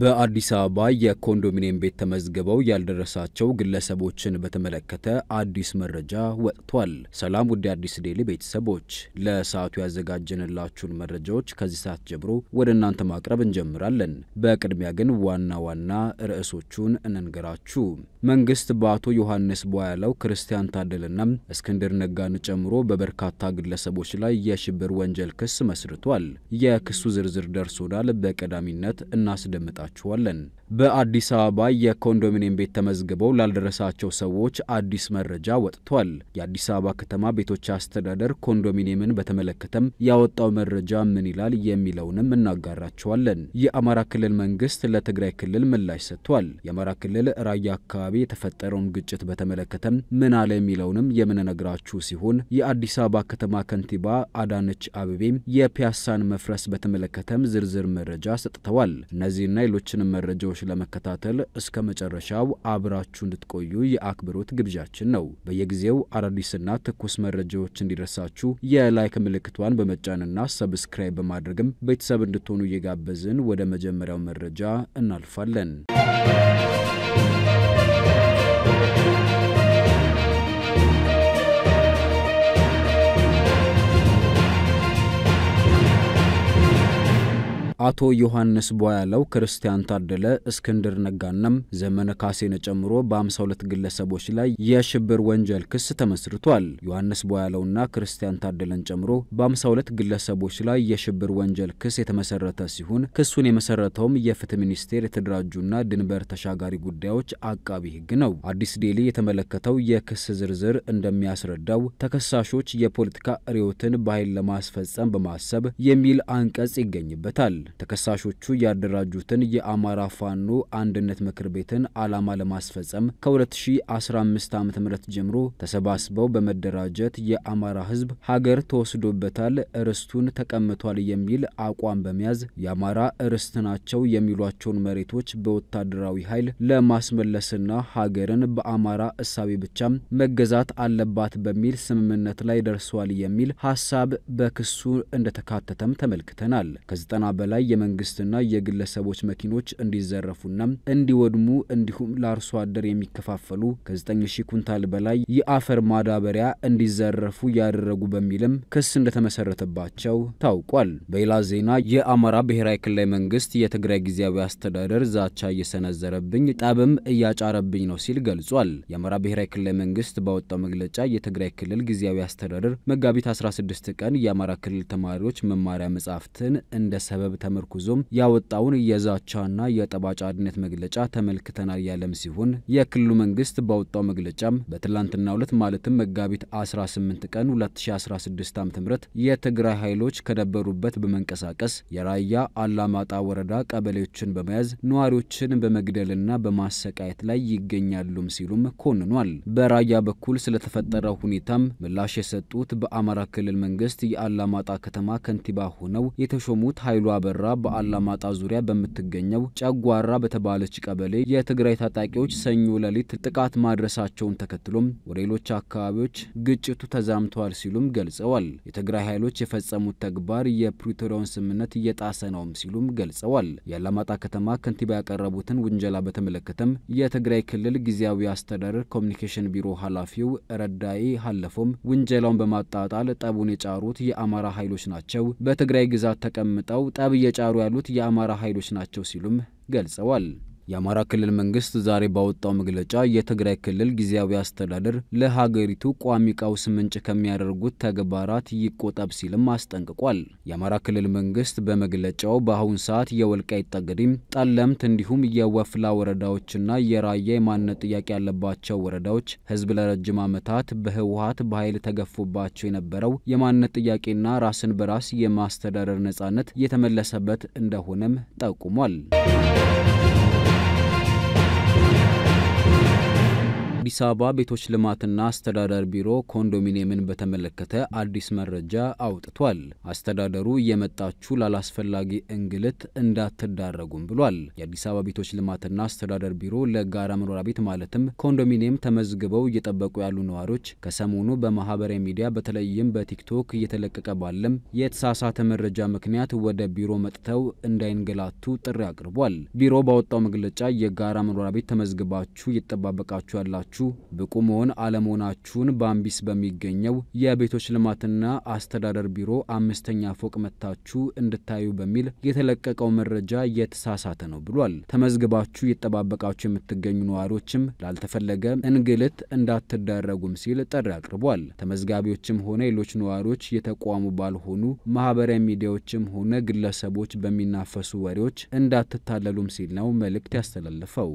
በአዲስ አበባ የኮንዶሚኒየም ቤት ተመዝግበው ያልደረሳቸው ግለሰቦችን በተመለከተ አዲስ መረጃ ወጥቷል። ሰላም ውድ አዲስ ዴሊ ቤተሰቦች፣ ለሰዓቱ ያዘጋጀንላችሁን መረጃዎች ከዚህ ሰዓት ጀምሮ ወደ እናንተ ማቅረብ እንጀምራለን። በቅድሚያ ግን ዋና ዋና ርዕሶቹን እንንገራችሁ። መንግስት በአቶ ዮሐንስ ቧያለው፣ ክርስቲያን ታደለና እስክንድር ነጋን ጨምሮ በበርካታ ግለሰቦች ላይ የሽብር ወንጀል ክስ መስርቷል። የክሱ ዝርዝር ደርሶናል። በቀዳሚነት እናስደምጣል እንሰጣችኋለን። በአዲስ አበባ የኮንዶሚኒየም ቤት ተመዝግበው ላልደረሳቸው ሰዎች አዲስ መረጃ ወጥቷል። የአዲስ አበባ ከተማ ቤቶች አስተዳደር ኮንዶሚኒየምን በተመለከተም ያወጣው መረጃ ምን ይላል የሚለውንም እናጋራቸዋለን። የአማራ ክልል መንግስት ለትግራይ ክልል ምላሽ ሰጥቷል። የአማራ ክልል ራያ አካባቢ የተፈጠረውን ግጭት በተመለከተም ምን አለ የሚለውንም የምንነግራችሁ ሲሆን የአዲስ አበባ ከተማ ከንቲባ አዳነች አቤቤም የፒያሳን መፍረስ በተመለከተም ዝርዝር መረጃ ሰጥተዋል። እነዚህና ሌሎችንም መረጃዎች ለመከታተል እስከ መጨረሻው አብራችሁ እንድትቆዩ የአክብሮት ግብዣችን ነው። በየጊዜው አዳዲስና ትኩስ መረጃዎች እንዲደርሳችሁ የላይክ ምልክቷን በመጫንና ሰብስክራይብ በማድረግም ቤተሰብ እንድትሆኑ እየጋበዝን ወደ መጀመሪያው መረጃ እናልፋለን። አቶ ዮሐንስ ቧያለው፣ ክርስቲያን ታደለ፣ እስክንድር ነጋናም ዘመነ ካሴን ጨምሮ በ52 ግለሰቦች ላይ የሽብር ወንጀል ክስ ተመስርቷል። ዮሐንስ ቧያለውና ክርስቲያን ታደለን ጨምሮ በ52 ግለሰቦች ላይ የሽብር ወንጀል ክስ የተመሰረተ ሲሆን ክሱን የመሰረተውም የፍትህ ሚኒስቴር የተደራጁና ድንበር ተሻጋሪ ጉዳዮች አቃቢ ህግ ነው። አዲስ ዴሊ የተመለከተው የክስ ዝርዝር እንደሚያስረዳው ተከሳሾች የፖለቲካ ርዕዮትን በኃይል ለማስፈጸም በማሰብ የሚል አንቀጽ ይገኝበታል። ተከሳሾቹ ያደራጁትን የአማራ ፋኖ አንድነት ምክር ቤትን ዓላማ ለማስፈጸም ከ2015 ዓ ም ጀምሮ ተሰባስበው በመደራጀት የአማራ ህዝብ ሀገር ተወስዶበታል፣ እርስቱን ተቀምቷል የሚል አቋም በመያዝ የአማራ እርስት ናቸው የሚሏቸውን መሬቶች በወታደራዊ ኃይል ለማስመለስና ሀገርን በአማራ እሳቤ ብቻ መገዛት አለባት በሚል ስምምነት ላይ ደርሷል የሚል ሀሳብ በክሱ እንደተካተተም ተመልክተናል። ከዘጠና በላይ የመንግስትና የግለሰቦች መኪኖች እንዲዘረፉና እንዲወድሙ እንዲሁም ለአርሶ አደር የሚከፋፈሉ ከ9000 ኩንታል በላይ የአፈር ማዳበሪያ እንዲዘረፉ ያደረጉ በሚልም ክስ እንደተመሰረተባቸው ታውቋል። በሌላ ዜና የአማራ ብሔራዊ ክልላዊ መንግስት የትግራይ ጊዜያዊ አስተዳደር ዛቻ እየሰነዘረብኝ ጠብም እያጫረብኝ ነው ሲል ገልጿል። የአማራ ብሔራዊ ክልላዊ መንግስት ባወጣው መግለጫ የትግራይ ክልል ጊዜያዊ አስተዳደር መጋቢት 16 ቀን የአማራ ክልል ተማሪዎች መማሪያ መጻሕፍትን እንደ ሰበብ ተመርኩዞም ያወጣውን የዛቻና የጠባጫ አጫሪነት መግለጫ ተመልክተናል ያለም ሲሆን የክልሉ መንግስት ባወጣው መግለጫም በትላንትናው ዕለት ማለትም መጋቢት 18 ቀን 2016 ዓ.ም የትግራይ ኃይሎች ከነበሩበት በመንቀሳቀስ የራያ አላማጣ ወረዳ ቀበሌዎችን በመያዝ ነዋሪዎችን በመግደልና በማሰቃየት ላይ ይገኛሉም ሲሉም ኮንኗል። በራያ በኩል ስለተፈጠረው ሁኔታም ምላሽ የሰጡት በአማራ ክልል መንግስት የአላማጣ ከተማ ከንቲባ ሆነው የተሾሙት ኃይሉ አበራ ወረራ በአላማጣ ዙሪያ በምትገኘው ጨጓራ በተባለች ቀበሌ የትግራይ ታጣቂዎች ሰኞ ሌሊት ጥቃት ማድረሳቸውን ተከትሎም ወደ ሌሎች አካባቢዎች ግጭቱ ተዛምተዋል ሲሉም ገልጸዋል። የትግራይ ኃይሎች የፈጸሙት ተግባር የፕሪቶሪያውን ስምምነት እየጣሰ ነውም ሲሉም ገልጸዋል። የአላማጣ ከተማ ከንቲባ ያቀረቡትን ውንጀላ በተመለከተም የትግራይ ክልል ጊዜያዊ አስተዳደር ኮሚኒኬሽን ቢሮ ኃላፊው ረዳይ ሀለፎም ውንጀላውን በማጣጣል ጠቡን የጫሩት የአማራ ኃይሎች ናቸው በትግራይ ግዛት ተቀምጠው ጠብ እየጫሩ ያሉት የአማራ ኃይሎች ናቸው ሲሉም ገልጸዋል። የአማራ ክልል መንግስት ዛሬ ባወጣው መግለጫ የትግራይ ክልል ጊዜያዊ አስተዳደር ለሀገሪቱ ቋሚ ቀውስ ምንጭ ከሚያደርጉት ተግባራት ይቆጠብ ሲልም አስጠንቅቋል። የአማራ ክልል መንግስት በመግለጫው በአሁን ሰዓት የወልቃይት ጠገዴም፣ ጠለምት እንዲሁም የወፍላ ወረዳዎችና የራያ የማንነት ጥያቄ ያለባቸው ወረዳዎች ህዝብ ለረጅም ዓመታት በህወሀት በኃይል ተገፎባቸው የነበረው የማንነት ጥያቄና ራስን በራስ የማስተዳደር ነጻነት የተመለሰበት እንደሆነም ጠቁሟል። የአዲስ አበባ ቤቶች ልማትና አስተዳደር ቢሮ ኮንዶሚኒየምን በተመለከተ አዲስ መረጃ አውጥቷል። አስተዳደሩ እየመጣችሁ ላላስፈላጊ እንግልት እንዳትዳረጉም ብሏል። የአዲስ አበባ ቤቶች ልማትና አስተዳደር ቢሮ ለጋራ መኖሪያ ቤት ማለትም ኮንዶሚኒየም ተመዝግበው እየጠበቁ ያሉ ነዋሪዎች ከሰሞኑ በማህበራዊ ሚዲያ በተለይም በቲክቶክ እየተለቀቀ ባለም የተሳሳተ መረጃ ምክንያት ወደ ቢሮ መጥተው እንዳይንገላቱ ጥሪ አቅርቧል። ቢሮ ባወጣው መግለጫ የጋራ መኖሪያ ቤት ተመዝግባችሁ እየተጠባበቃችሁ ያላችሁ ሆናችሁ ብቁ መሆን አለመሆናችሁን በአምቢስ በሚገኘው የቤቶች ልማትና አስተዳደር ቢሮ አምስተኛ ፎቅ መታችሁ እንድታዩ በሚል የተለቀቀው መረጃ የተሳሳተ ነው ብሏል። ተመዝግባችሁ እየተጠባበቃችሁ የምትገኙ ነዋሪዎችም ላልተፈለገ እንግልት እንዳትዳረጉም ሲል ጥሪ አቅርቧል። ተመዝጋቢዎችም ሆነ ሌሎች ነዋሪዎች የተቋሙ ባልሆኑ ማህበራዊ ሚዲያዎችም ሆነ ግለሰቦች በሚናፈሱ ወሬዎች እንዳትታለሉም ሲል ነው መልእክት ያስተላልፈው።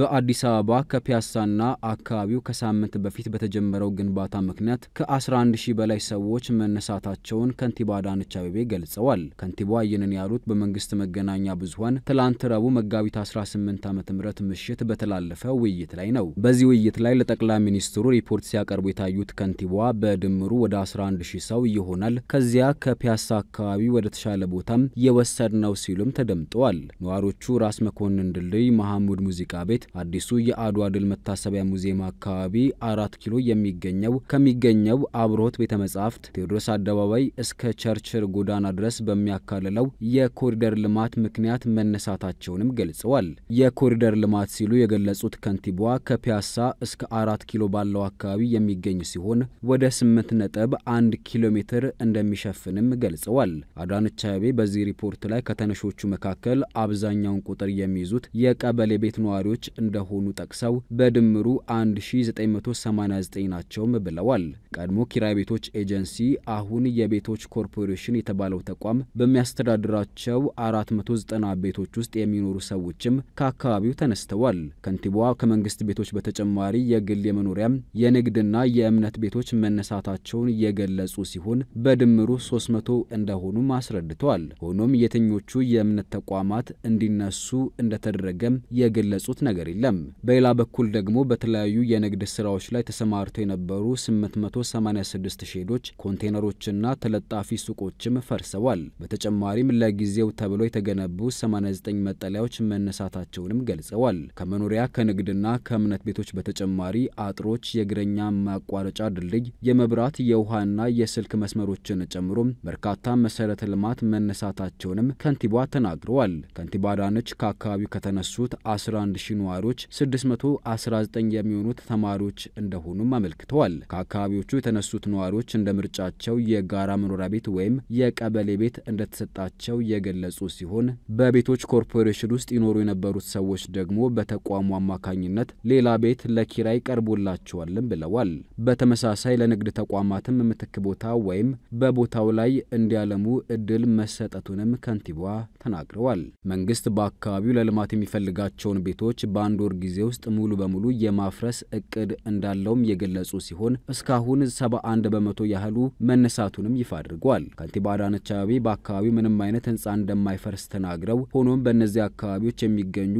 በአዲስ አበባ ከፒያሳና አካባቢው ከሳምንት በፊት በተጀመረው ግንባታ ምክንያት ከ11 ሺህ በላይ ሰዎች መነሳታቸውን ከንቲባ አዳነች አቤቤ ገልጸዋል። ከንቲባ ይህንን ያሉት በመንግስት መገናኛ ብዙኃን ትላንት ረቡዕ መጋቢት 18 ዓ ም ምሽት በተላለፈ ውይይት ላይ ነው። በዚህ ውይይት ላይ ለጠቅላይ ሚኒስትሩ ሪፖርት ሲያቀርቡ የታዩት ከንቲባ በድምሩ ወደ 11 ሺህ ሰው ይሆናል፣ ከዚያ ከፒያሳ አካባቢ ወደ ተሻለ ቦታም የወሰድ ነው ሲሉም ተደምጠዋል። ነዋሪዎቹ ራስ መኮንን ድልድይ፣ መሐሙድ ሙዚቃ ቤት በፊት አዲሱ የአድዋ ድል መታሰቢያ ሙዚየም አካባቢ አራት ኪሎ የሚገኘው ከሚገኘው አብርሆት ቤተ መጻሕፍት ቴዎድሮስ አደባባይ እስከ ቸርችል ጎዳና ድረስ በሚያካልለው የኮሪደር ልማት ምክንያት መነሳታቸውንም ገልጸዋል። የኮሪደር ልማት ሲሉ የገለጹት ከንቲቧ ከፒያሳ እስከ አራት ኪሎ ባለው አካባቢ የሚገኝ ሲሆን ወደ ስምንት ነጥብ አንድ ኪሎ ሜትር እንደሚሸፍንም ገልጸዋል። አዳነች አቤቤ በዚህ ሪፖርት ላይ ከተነሾቹ መካከል አብዛኛውን ቁጥር የሚይዙት የቀበሌ ቤት ነዋሪዎች እንደሆኑ ጠቅሰው በድምሩ 1989 ናቸውም ብለዋል። ቀድሞ ኪራይ ቤቶች ኤጀንሲ አሁን የቤቶች ኮርፖሬሽን የተባለው ተቋም በሚያስተዳድራቸው 490 ቤቶች ውስጥ የሚኖሩ ሰዎችም ከአካባቢው ተነስተዋል። ከንቲባዋ ከመንግስት ቤቶች በተጨማሪ የግል የመኖሪያም የንግድና የእምነት ቤቶች መነሳታቸውን የገለጹ ሲሆን በድምሩ 300 እንደሆኑም አስረድተዋል። ሆኖም የትኞቹ የእምነት ተቋማት እንዲነሱ እንደተደረገም የገለጹት ነገር ነገር የለም። በሌላ በኩል ደግሞ በተለያዩ የንግድ ስራዎች ላይ ተሰማርተው የነበሩ 886 ሼዶች፣ ኮንቴነሮችና ተለጣፊ ሱቆችም ፈርሰዋል። በተጨማሪም ለጊዜው ተብሎ የተገነቡ 89 መጠለያዎች መነሳታቸውንም ገልጸዋል። ከመኖሪያ ከንግድና ከእምነት ቤቶች በተጨማሪ አጥሮች፣ የእግረኛ ማቋረጫ ድልድይ፣ የመብራት የውሃና የስልክ መስመሮችን ጨምሮ በርካታ መሰረተ ልማት መነሳታቸውንም ከንቲባ ተናግረዋል። ከንቲባ አዳነች ከአካባቢው ከተነሱት 11 ሺ ተማሪዎች 619 የሚሆኑት ተማሪዎች እንደሆኑም አመልክተዋል። ከአካባቢዎቹ የተነሱት ነዋሪዎች እንደ ምርጫቸው የጋራ መኖሪያ ቤት ወይም የቀበሌ ቤት እንደተሰጣቸው የገለጹ ሲሆን በቤቶች ኮርፖሬሽን ውስጥ ይኖሩ የነበሩት ሰዎች ደግሞ በተቋሙ አማካኝነት ሌላ ቤት ለኪራይ ቀርቦላቸዋልም ብለዋል። በተመሳሳይ ለንግድ ተቋማትም ምትክ ቦታ ወይም በቦታው ላይ እንዲያለሙ እድል መሰጠቱንም ከንቲባ ተናግረዋል። መንግስት በአካባቢው ለልማት የሚፈልጋቸውን ቤቶች በ በአንድ ወር ጊዜ ውስጥ ሙሉ በሙሉ የማፍረስ እቅድ እንዳለውም የገለጹ ሲሆን እስካሁን 71 በመቶ ያህሉ መነሳቱንም ይፋ አድርጓል። ከንቲባ አዳነች አቤቤ በአካባቢው ምንም አይነት ህንፃ እንደማይፈርስ ተናግረው ሆኖም በእነዚህ አካባቢዎች የሚገኙ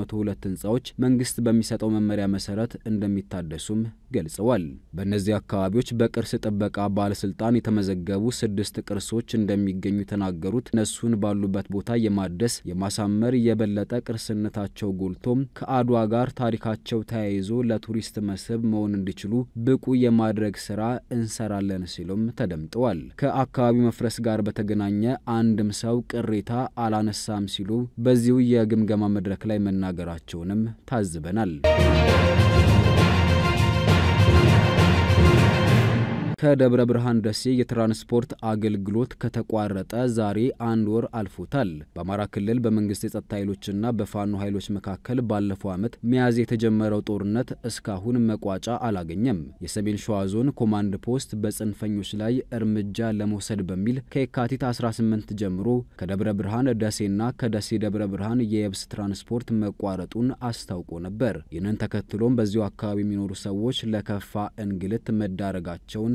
102 ህንፃዎች መንግስት በሚሰጠው መመሪያ መሰረት እንደሚታደሱም ገልጸዋል። በእነዚህ አካባቢዎች በቅርስ ጥበቃ ባለስልጣን የተመዘገቡ ስድስት ቅርሶች እንደሚገኙ የተናገሩት እነሱን ባሉበት ቦታ የማደስ የማሳመር የበለጠ ቅርስነታቸው ጎልቶም ከአድዋ ጋር ታሪካቸው ተያይዞ ለቱሪስት መስህብ መሆን እንዲችሉ ብቁ የማድረግ ስራ እንሰራለን ሲሉም ተደምጠዋል። ከአካባቢው መፍረስ ጋር በተገናኘ አንድም ሰው ቅሬታ አላነሳም ሲሉ በዚሁ የግምገማ መድረክ ላይ መናገራቸውንም ታዝበናል። ከደብረ ብርሃን ደሴ የትራንስፖርት አገልግሎት ከተቋረጠ ዛሬ አንድ ወር አልፎታል። በአማራ ክልል በመንግስት የጸጥታ ኃይሎችና በፋኖ ኃይሎች መካከል ባለፈው ዓመት ሚያዝያ የተጀመረው ጦርነት እስካሁን መቋጫ አላገኘም። የሰሜን ሸዋ ዞን ኮማንድ ፖስት በጽንፈኞች ላይ እርምጃ ለመውሰድ በሚል ከየካቲት 18 ጀምሮ ከደብረ ብርሃን ደሴና ከደሴ ደብረ ብርሃን የየብስ ትራንስፖርት መቋረጡን አስታውቆ ነበር። ይህንን ተከትሎም በዚሁ አካባቢ የሚኖሩ ሰዎች ለከፋ እንግልት መዳረጋቸውን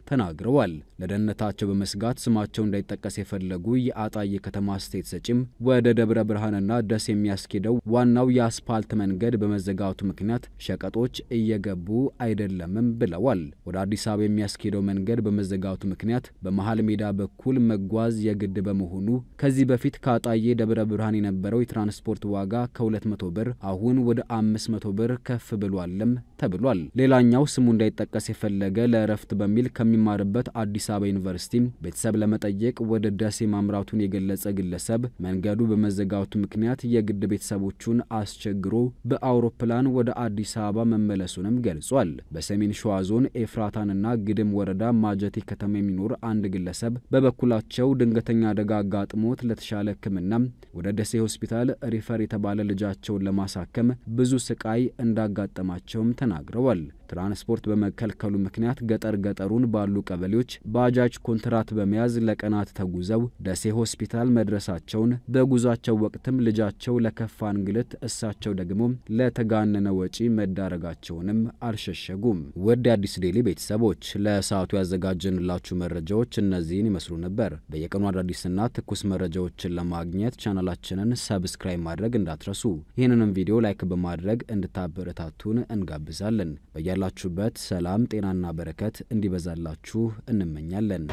ተናግረዋል። ለደህንነታቸው በመስጋት ስማቸው እንዳይጠቀስ የፈለጉ የአጣዬ ከተማ አስተያየት ሰጪም ወደ ደብረ ብርሃንና ደስ የሚያስኬደው ዋናው የአስፓልት መንገድ በመዘጋቱ ምክንያት ሸቀጦች እየገቡ አይደለምም ብለዋል። ወደ አዲስ አበባ የሚያስኬደው መንገድ በመዘጋቱ ምክንያት በመሀል ሜዳ በኩል መጓዝ የግድ በመሆኑ ከዚህ በፊት ከአጣዬ ደብረ ብርሃን የነበረው የትራንስፖርት ዋጋ ከ200 ብር አሁን ወደ 500 ብር ከፍ ብሏልም ተብሏል። ሌላኛው ስሙ እንዳይጠቀስ የፈለገ ለእረፍት በሚል ከሚ የሚማርበት አዲስ አበባ ዩኒቨርሲቲ ቤተሰብ ለመጠየቅ ወደ ደሴ ማምራቱን የገለጸ ግለሰብ መንገዱ በመዘጋቱ ምክንያት የግድ ቤተሰቦቹን አስቸግሮ በአውሮፕላን ወደ አዲስ አበባ መመለሱንም ገልጿል። በሰሜን ሸዋ ዞን ኤፍራታንና ግድም ወረዳ ማጀቴ ከተማ የሚኖር አንድ ግለሰብ በበኩላቸው ድንገተኛ አደጋ አጋጥሞት ለተሻለ ሕክምና ወደ ደሴ ሆስፒታል ሪፈር የተባለ ልጃቸውን ለማሳከም ብዙ ስቃይ እንዳጋጠማቸውም ተናግረዋል። ትራንስፖርት በመከልከሉ ምክንያት ገጠር ገጠሩን ባሉ ቀበሌዎች ባጃጅ ኮንትራት በመያዝ ለቀናት ተጉዘው ደሴ ሆስፒታል መድረሳቸውን በጉዟቸው ወቅትም ልጃቸው ለከፋ እንግልት እሳቸው ደግሞ ለተጋነነ ወጪ መዳረጋቸውንም አልሸሸጉም። ውድ የአዲስ ዴሊ ቤተሰቦች ለሰዓቱ ያዘጋጀንላችሁ መረጃዎች እነዚህን ይመስሉ ነበር። በየቀኑ አዳዲስና ትኩስ መረጃዎችን ለማግኘት ቻናላችንን ሰብስክራይብ ማድረግ እንዳትረሱ። ይህንንም ቪዲዮ ላይክ በማድረግ እንድታበረታቱን እንጋብዛለን። በያላችሁበት ሰላም ጤናና በረከት እንዲበዛላችሁ እንመኛለን።